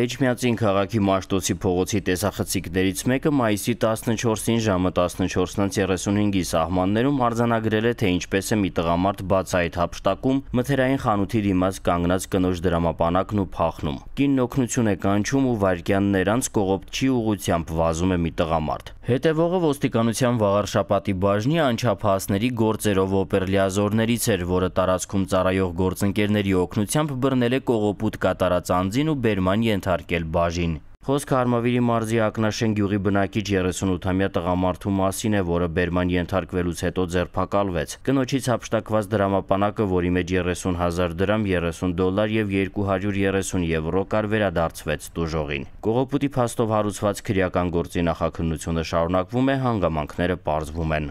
Էջմիածին քաղաքի Մաշտոցի փողոցի տեսախցիկներից մեկը մայիսի 14-ին ժամը 14:35-ի սահմաններում արձանագրել է, թե ինչպես է մի տղամարդ բաց այդ հապշտակում մթերային խանութի դիմաց կանգնած կնոջ դրամապանակն ու փախնում։ Կինն օգնություն է կանչում ու վայրկյաններ անց կողոպտչի ուղությամբ վազում է մի տղամարդ։ Հետևողը ոստիկանության վաղարշապատի բաժնի անչափահասների գործերով օպերլիազորներից էր, որը տարածքում ծառայող գործընկերների օգնությամբ բռնել է կողոպուտ կատարած անձին ու բերման են ենթարկել բաժին։ Խոսքը Արմավիրի մարզի Ակնաշեն գյուղի բնակիչ 38-ամյա տղամարդու մասին է, որը բերման ենթարկվելուց հետո ձերբակալվեց։ Կնոջից հապշտակված դրամապանակը, որի մեջ 30000 դրամ, 30 դոլար եւ 230 եվրո կար, վերադարձվեց տուժողին։ Կողոպուտի փաստով հարուցված քրեական գործի նախաքննությունը շարունակվում է, հանգամանքները պարզվում են։